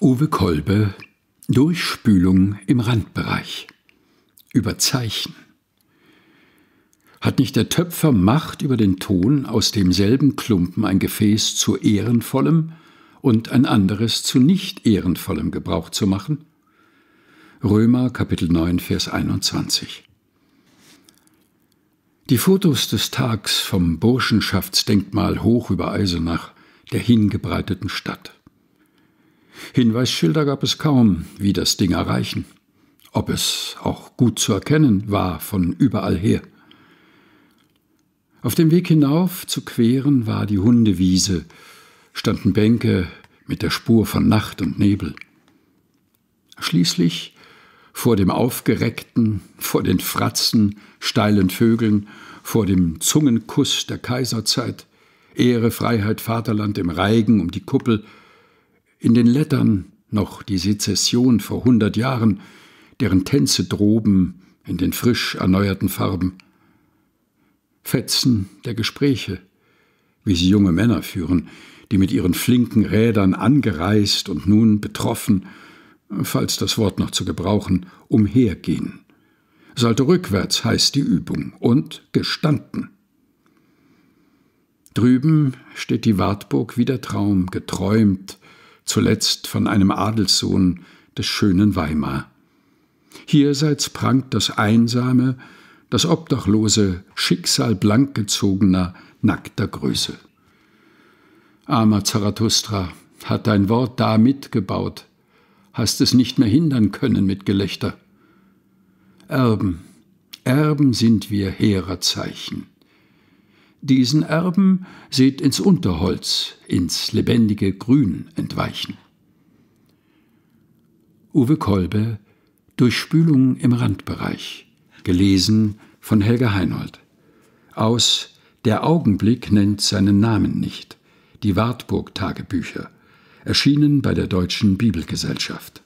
Uwe Kolbe Durchspülung im Randbereich. über Zeichen. Hat nicht der Töpfer Macht über den Ton, aus demselben Klumpen ein Gefäß zu ehrenvollem und ein anderes zu nicht ehrenvollem Gebrauch zu machen? Römer Kapitel 9 Vers 21. Die Fotos des Tags vom Burschenschaftsdenkmal hoch über Eisenach, der hingebreiteten Stadt. Hinweisschilder gab es kaum, wie das Ding erreichen, ob es auch gut zu erkennen war von überall her. Auf dem Weg hinauf zu queren war die Hundewiese, standen Bänke mit der Spur von Nacht und Nebel. Schließlich vor dem aufgereckten, vor den Fratzen, steilen Vögeln, vor dem Zungenkuss der Kaiserzeit, Ehre, Freiheit, Vaterland im Reigen um die Kuppel, in den Lettern noch die Sezession vor hundert Jahren, deren Tänze droben in den frisch erneuerten Farben. Fetzen der Gespräche, wie sie junge Männer führen, die mit ihren flinken Rädern angereist und nun betroffen, falls das Wort noch zu gebrauchen, umhergehen. Sollte rückwärts heißt die Übung und gestanden. Drüben steht die Wartburg wie der Traum, geträumt, zuletzt von einem Adelssohn des schönen Weimar. Hierseits prangt das einsame, das obdachlose Schicksal blankgezogener, nackter Größe. Armer Zarathustra, hat dein Wort da mitgebaut, hast es nicht mehr hindern können mit Gelächter. Erben, Erben sind wir hehrer Zeichen diesen Erben seht ins Unterholz, ins lebendige Grün entweichen. Uwe Kolbe Durchspülung im Randbereich, gelesen von Helga Heinold. Aus Der Augenblick nennt seinen Namen nicht, die Wartburg-Tagebücher, erschienen bei der Deutschen Bibelgesellschaft.